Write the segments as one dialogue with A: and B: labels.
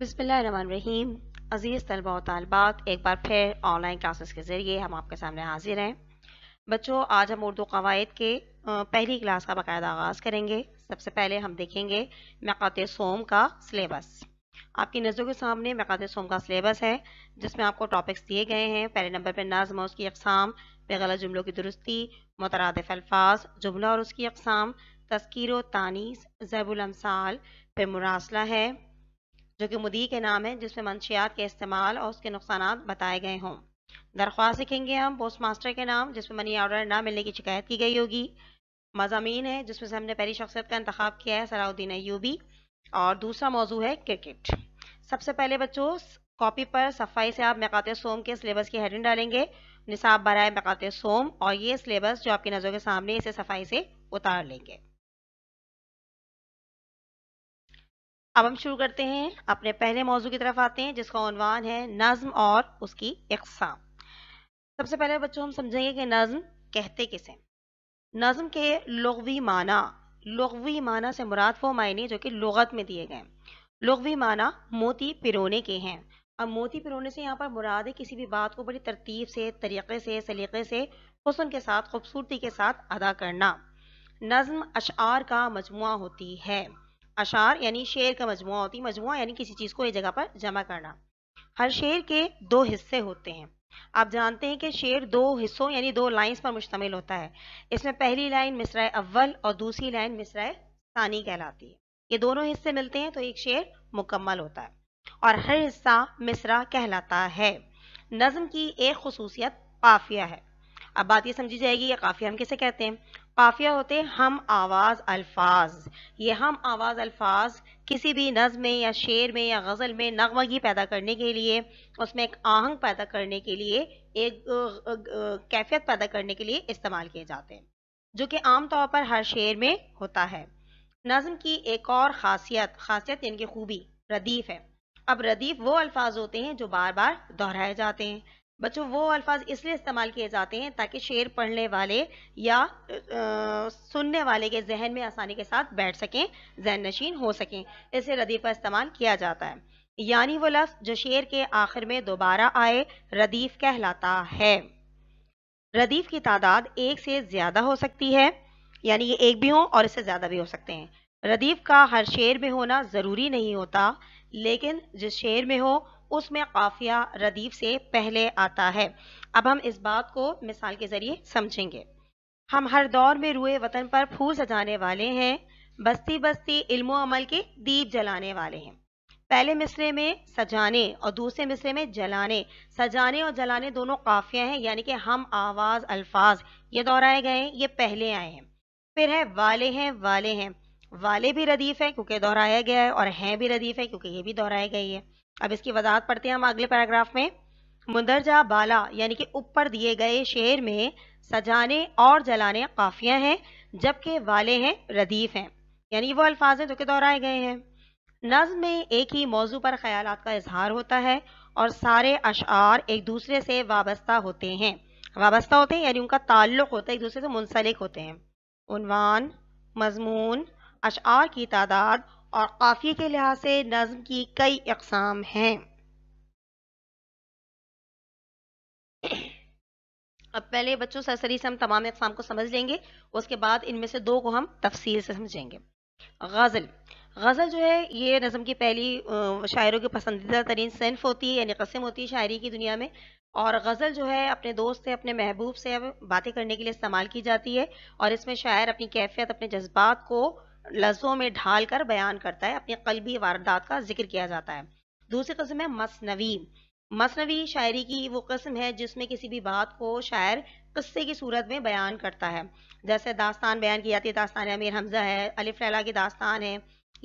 A: बिसमीम अज़ीज़ तलबा तलबात एक बार फिर ऑनलाइन क्लासेस के ज़रिए हम आपके सामने हाजिर हैं बच्चों आज हम उर्दू कवायद के पहली क्लास का बाकायदा आगाज़ करेंगे सबसे पहले हम देखेंगे मकात सोम का सिलेबस आपकी नज़रों के सामने मकात सोम का सिलेबस है जिसमें आपको टॉपिक्स दिए गए हैं पहले नंबर पर नाजम उसकी अकसाम बेगल जुमलों की दुरुस्ती मुतरदफ़ अल्फाज जुमला और उसकी अकसाम तस्कीर तानीस जैबुलमसाल फिर मुरासला है जो कि मुदी के नाम है जिसमें मंशियात के इस्तेमाल और उसके नुकसान बताए गए हों दरख्वास्त लिखेंगे हम पोस्ट मास्टर के नाम जिसमें मनी ऑर्डर ना मिलने की शिकायत की गई होगी मजामी है जिसमें से हमने पहली शख्सियत का इंतखब किया है सलाउद्दीन यूबी और दूसरा मौजू है क्रिकेट सबसे पहले बच्चों कॉपी पर सफाई से आप मकात सोम के सिलेबस की हेडिंग डालेंगे निसाब बरए मकात सोम और ये सिलेबस जो आपकी नज़रों के सामने इसे सफाई से उतार लेंगे अब हम शुरू करते हैं अपने पहले मौजू की तरफ आते हैं जिसका उनवान है नज्म और उसकी इकसाम सबसे पहले बच्चों हम समझेंगे कि नज्म कहते किसे नज्म के लगवी माना लगवी माना से मुराद वो मायने जो कि लगत में दिए गए लगवी माना मोती पिरोने के हैं अब मोती पिरोने से यहाँ पर मुराद है किसी भी बात को बड़ी तरतीब से तरीके से सलीके से हसन के साथ खूबसूरती के साथ अदा करना नज्म अशार का मजमु होती है अशार यानी शेर का मजमु होती मजमु यानी किसी चीज़ को एक जगह पर जमा करना हर शेर के दो हिस्से होते हैं आप जानते हैं कि शेर दो हिस्सों यानी दो लाइंस पर मुश्तमिल होता है इसमें पहली लाइन मिसरा अव्वल और दूसरी लाइन मिसरा सानी कहलाती है ये दोनों हिस्से मिलते हैं तो एक शेर मुकम्मल होता है और हर हिस्सा मिसरा कहलाता है नज़म की एक खसूसियत काफिया है अब बात ये समझी जाएगी ये काफिया हम किसे कहते हैं काफिया होते हैं हम आवाज़ अल्फाज ये हम आवाज़ अल्फाज किसी भी नज़म में या शेर में या गज़ल में नगमगी पैदा करने के लिए उसमें एक आहंग पैदा करने के लिए एक कैफियत पैदा करने के लिए इस्तेमाल किए जाते हैं जो कि आम तौर पर हर शेर में होता है नज़म की एक और खासियत खासियत यानी कि खूबी रदीफ़ है अब रदीफ़ वो अल्फाज होते हैं जो बार बार दोहराए जाते हैं बच्चों वो अल्फाज इसलिए इस्तेमाल किए जाते हैं ताकि शेर पढ़ने वाले या आ, सुनने वाले के जहन में आसानी के साथ बैठ सकें जहन नशीन हो सकें इसे रदीफ का इस्तेमाल किया जाता है यानी वो लफ्ज़ जो शेर के आखिर में दोबारा आए रदीफ कहलाता है रदीफ की तादाद एक से ज़्यादा हो सकती है यानी ये एक भी हो और इससे ज़्यादा भी हो सकते हैं रदीफ का हर शेर में होना ज़रूरी नहीं होता लेकिन जिस शेर में हो उसमें काफिया रदीफ से पहले आता है अब हम इस बात को मिसाल के ज़रिए समझेंगे हम हर दौर में रुए वतन पर फूल सजाने वाले हैं बस्ती बस्ती इल्मो अमल के दीप जलाने वाले हैं पहले मिसरे में सजाने और दूसरे मिसरे में जलाने सजाने और जलाने दोनों काफिया हैं यानी कि हम आवाज़ अल्फाज ये दोहराए गए हैं ये पहले आए हैं फिर है वाले हैं वाले हैं वाले भी रदीफ है क्योंकि दोहराया गया है और हैं भी रदीफ है क्योंकि ये भी दोहराई गई है अब इसकी वजाहत पढ़ते हैं हम अगले पैराग्राफ में मुंदरजा बाला यानी कि ऊपर दिए गए शेर में सजाने और जलाने काफिया हैं जबकि वाले हैं रदीफ हैं यानी वो अल्फाज हैं जो कि दोहराए गए हैं नज्म में एक ही मौजू पर ख्याल का इजहार होता है और सारे अशार एक दूसरे से वाबस्ता होते हैं वाबस्ता होते हैं यानी उनका ताल्लुक होता है एक दूसरे से मुंसलिक होते हैं उनवान मजमून अशार की तादाद और काफिये के लिहाज से नज़म की कई अकसाम हैं अब पहले बच्चों सरसरी से हम तमाम अकसाम को समझ लेंगे उसके बाद इनमें से दो को हम तफसील से समझेंगे गज़ल गज़ल जो है ये नज़म की पहली शायरों की पसंदीदा तरीन सनफ होती है यानी कसम होती है शायरी की दुनिया में और गज़ल जो है अपने दोस्त से अपने महबूब से बातें करने के लिए इस्तेमाल की जाती है और इसमें शायर अपनी कैफियत अपने जज्बात को लफ्ज़ों में ढाल कर बयान करता है अपनी कलबी वारदात का जिक्र किया जाता है दूसरी कस्म तो है मसनवी मसनवी शायरी की वो कस्म है जिसमें किसी भी बात को शायर किस्से की सूरत में बयान करता है जैसे दास्तान बयान की जाती है दास्तान अमीर हमजा है अलिफ लैला की दास्तान है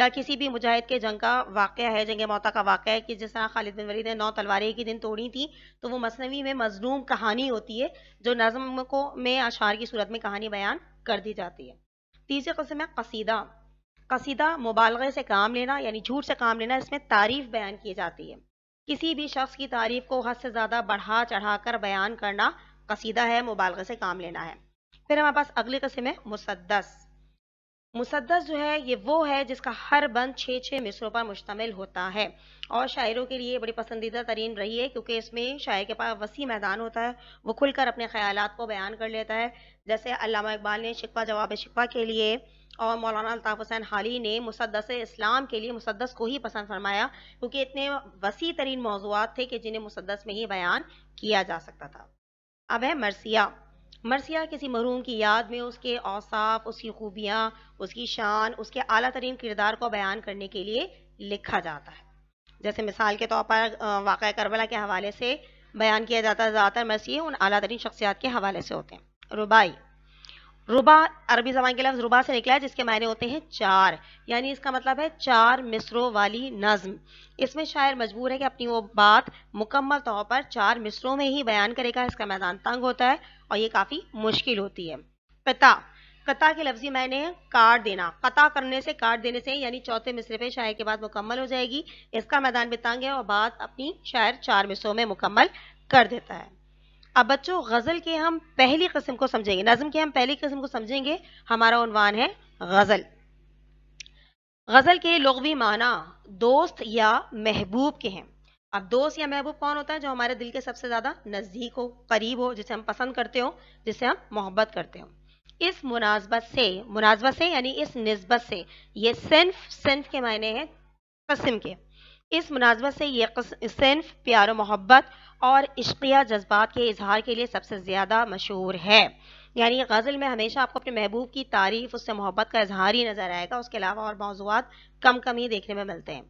A: या किसी भी मुजाहिद के जंग का वाक़ है जंग मौता का वाक़ है कि जिस तरह खालिद बिन वलीद ने नौ तलवार एक ही दिन तोड़ी थी तो वो मसनवी में मजलूम कहानी होती है जो नज़म को में अशार की सूरत में कहानी बयान कर दी जाती है तीसरी कस्म है कसीदा कसीदा मुबालगे से काम लेना यानी झूठ से काम लेना इसमें तारीफ बयान की जाती है किसी भी शख्स की तारीफ को हद से ज़्यादा बढ़ा चढ़ा कर बयान करना कसीदा है मुबालगे से काम लेना है फिर हमारे पास अगली कस्म है मुसदस मुसदस जो है ये वो है जिसका हर बंद छः छः मिसरों पर मुश्तमिल होता है और शायरों के लिए बड़ी पसंदीदा तरीन रही है क्योंकि इसमें शायर के पास वसी मैदान होता है वो खुलकर अपने ख्याल को बयान कर लेता है जैसे अलामा इकबाल ने शिकवा जवाब शिकवा के लिए और मौलाना अल्ताफ़ हुसैन हाली ने मुसदस इस्लाम के लिए मुसदस को ही पसंद फरमाया क्योंकि इतने वसी तरीन मौजूद थे कि जिन्हें मुसदस में ही बयान किया जा सकता था अब है मरसिया मरसिया किसी महरूम की याद में उसके औसाफ उसकी खूबियाँ उसकी शान उसके अला तरीन किरदार को बयान करने के लिए लिखा जाता है जैसे मिसाल के तौर पर वाक़ करबला के हवाले से बयान किया जाता है ज़्यादातर मरसिए उन अली तरीन शख्सियात के हवाले से होते हैं रुबाई रुबा अरबी जबान के लफ्ज रुबा से निकला है जिसके मायने होते हैं चार यानी इसका मतलब है चार मिसरों वाली नज्म इसमें शायर मजबूर है कि अपनी वो बात मुकम्मल तौर पर चार मिसरों में ही बयान करेगा इसका मैदान तंग होता है और ये काफ़ी मुश्किल होती है पता कता के लफ्जी मैंने काट देना कता करने से काट देने से यानी चौथे मिसरे पे शायर के बाद मुकम्मल हो जाएगी इसका मैदान भी तंग है और बात अपनी शायर चार मिसरों में मुकम्मल कर देता है अब बच्चों गज़ल के हम पहली कस्म को समझेंगे नज़म के हम पहली कस्म को समझेंगे हमारा उनवान है गज़ल गज़ल के लोगवी माना दोस्त या महबूब के हैं अब दोस्त या महबूब कौन होता है जो हमारे दिल के सबसे ज़्यादा नज़दीक हो करीब हो जिसे हम पसंद करते हो जिसे हम मोहब्बत करते हो इस मुनासबत से मुनासबत से यानी इस नस्बत से ये सिर्फ सिर्फ के मायने हैं कस्म के इस मुनासबत से यह सिनफ प्यार मोहब्बत और इश्किया जज्बात के इजहार के लिए सबसे ज़्यादा मशहूर है यानी गज़ल में हमेशा आपको अपने महबूब की तारीफ उससे मोहब्बत का इजहार ही नज़र आएगा उसके अलावा और मौजूद कम कम ही देखने में मिलते हैं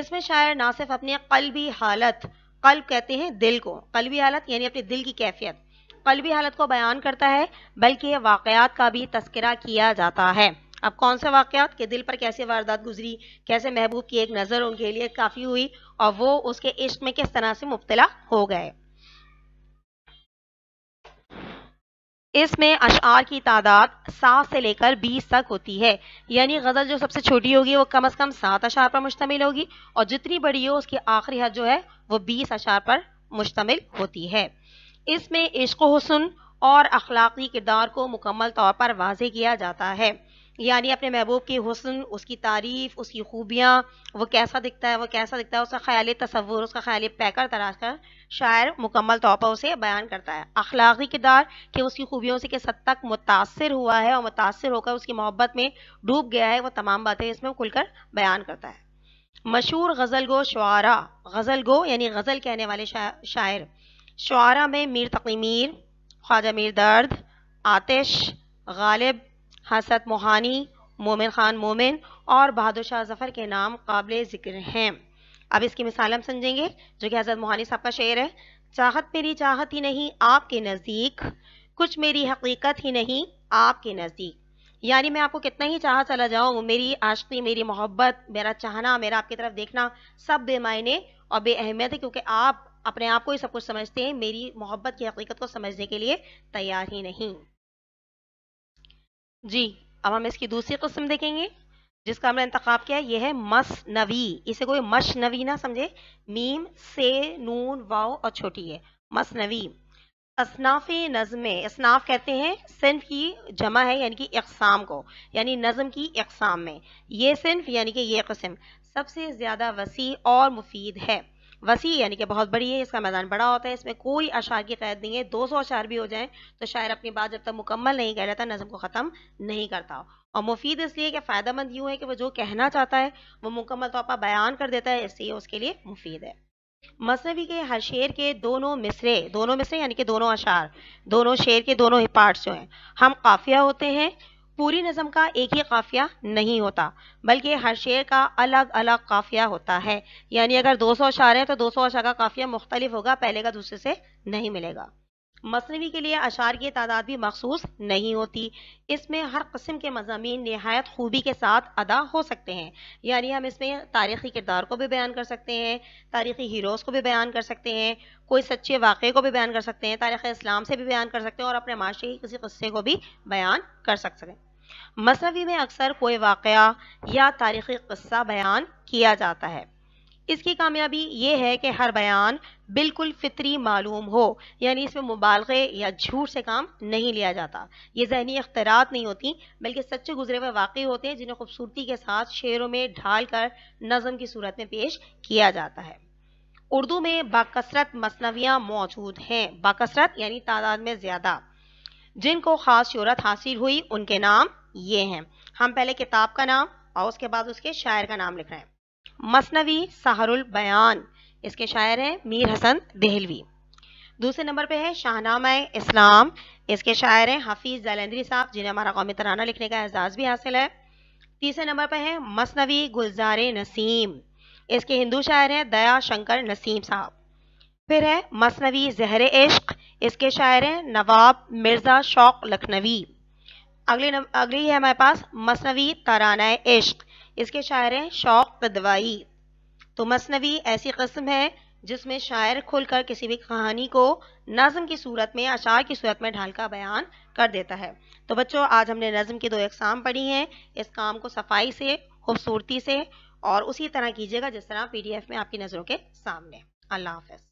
A: इसमें शायर ना सिर्फ अपने कलबी हालत कल्ब कहते हैं दिल को कलबी हालत यानी अपने दिल की कैफियत कलबी हालत को बयान करता है बल्कि वाक़ात का भी तस्करा किया जाता है अब कौन सा वाक़ात के दिल पर कैसे वारदात गुजरी कैसे महबूब की एक नज़र उनके लिए काफ़ी हुई और वो उसके इश्क में किस तरह से मुबतला हो गए इसमें अशार की तादाद सात से लेकर बीस तक होती है यानी गज़ल जो सबसे छोटी होगी वो कम अज़ कम सात अशार पर मुश्तमिल होगी और जितनी बड़ी हो उसकी आखिरी हद जो है वो बीस अशार पर मुश्तमिल होती है इसमें इश्क हसन और अखलाकी किरदार को मुकम्मल तौर पर वाजे किया जाता है यानी अपने महबूब की हसन उसकी तारीफ उसकी खूबियाँ वो कैसा दिखता है वो कैसा दिखता है उसका ख्याल तस्वुर उसका ख्याल पैकर तराश कर शायर मुकम्मल तौर पर उसे बयान करता है अखलाकी किरदार कि उसकी खूबियों से किस हद तक मुतासर हुआ है और मुतासर होकर उसकी मोहब्बत में डूब गया है वह तमाम बातें इसमें खुलकर बयान करता है मशहूर गज़ल गो शुरा गज़ल गो यानी गज़ल कहने वाले शायर शुरा में मीर तकी मीर ख्वाजा मीर दर्द आतिश गालिब हसरत मोहानी मोमिन खान मोमिन और बहादुर शाह जफ़र के नाम काबिल ज़िक्र हैं अब इसकी मिसाल हम समझेंगे जो कि हजरत मोहानी साहब का शेर है चाहत मेरी चाहत ही नहीं आपके नज़दीक कुछ मेरी हकीकत ही नहीं आपके नज़दीक यानी मैं आपको कितना ही चाह चला जाऊँ मेरी आशकी मेरी मोहब्बत मेरा चाहना मेरा आपकी तरफ देखना सब बेमायने और बेअहमियत है क्योंकि आप अपने आप को ही सब कुछ समझते हैं मेरी मोहब्बत की हकीकत को समझने के लिए तैयार ही नहीं जी अब हम इसकी दूसरी कस्म देखेंगे जिसका हमने इंतखब किया यह है मसनवी इसे कोई मशनवी ना समझे मीम से नून वाओ और छोटी है मसनवी असनाफ नजमे असनाफ कहते हैं सिंफ की जमा है यानी कि इकसाम को यानी नज़म की इकसाम में ये सिंफ यानी कि ये कस्म सबसे ज़्यादा वसी और मुफीद है वसी यानी कि बहुत बड़ी है इसका मैदान बड़ा होता है इसमें कोई अशार की कैद नहीं है दो सौ अशार भी हो जाए तो शायर अपनी बात जब तक मुकम्मल नहीं कह रहता नज़म को ख़त्म नहीं करता और मुफीद इसलिए कि फायदा मंद यूँ है कि वो जो कहना चाहता है वो मुकम्मल तौर पर बयान कर देता है इसलिए उसके लिए मुफीद है मसनवी के हर शेर के दोनों मिसरे दोनों मिसरे यानी कि दोनों अशार दोनों शेर के दोनों पार्ट्स जो हैं हम काफिया होते हैं पूरी नज़म का एक ही काफ़िया नहीं होता बल्कि हर शेर का अलग अलग काफ़िया होता है यानी अगर 200 सौ अशार हैं तो 200 सौ अशार का काफ़िया मुख्तलिफ होगा पहले का दूसरे से नहीं मिलेगा मसनवी के लिए अशार की तादाद भी मखसूस नहीं होती इसमें हर कस्म के मजामी नहायत खूबी के साथ अदा हो सकते हैं यानी हम इसमें तारीख़ी किरदार को भी बयान कर सकते हैं तारीख़ी हीरोज़ को भी बयान कर सकते हैं कोई सच्चे वाक़े को भी बयान कर सकते हैं तारीख़ इस्लाम से भी बयान कर सकते हैं और अपने माशरे किसी कस्से को भी बयान कर सकते हैं मसनवी में अक्सर कोई वाक़ या तारीख़ी क़स्सा बयान किया जाता है इसकी कामयाबी ये है कि हर बयान बिल्कुल फितरी मालूम हो यानी इसमें मुबालगे या झूठ से काम नहीं लिया जाता ये जहनी अख्तरात नहीं होती बल्कि सच्चे गुजरे हुए वाकई होते हैं जिन्हें खूबसूरती के साथ शेरों में ढाल कर नज़म की सूरत में पेश किया जाता है उर्दू में बाकसरत मसनवियाँ मौजूद हैं बाकसरत यानी तादाद में ज़्यादा जिनको ख़ास शहरत हासिल हुई उनके नाम ये हैं हम पहले किताब का नाम और उसके बाद उसके शायर का नाम लिख रहे हैं मसनवी सहारुल बयान इसके शायर हैं मीर हसन दहलवी दूसरे नंबर पे है शाहनामा इस्लाम इसके शायर हैं हफीज़ जैलेंद्री साहब जिन्हें हमारा कौमी तराना लिखने का एजाज़ भी हासिल है तीसरे नंबर पर है मसनवी गुलजार नसीम इसके हिंदू शायर हैं दया शंकर नसीम साहब फिर है मसनवी जहर इश्क इसके शायर हैं नवाब मिर्ज़ा शौक लखनवी अगले नम, अगली है हमारे पास मसनवी ताराना इश्क इसके शायर हैं शौक पदवाई तो मसनवी ऐसी कस्म है जिसमें शायर खुलकर किसी भी कहानी को नज़म की सूरत में अशार की सूरत में ढाल का बयान कर देता है तो बच्चों आज हमने नज़म की दो अकसाम पढ़ी हैं इस काम को सफाई से खूबसूरती से और उसी तरह कीजिएगा जिस तरह पीडीएफ में आपकी नज़रों के सामने अल्लाह हाफ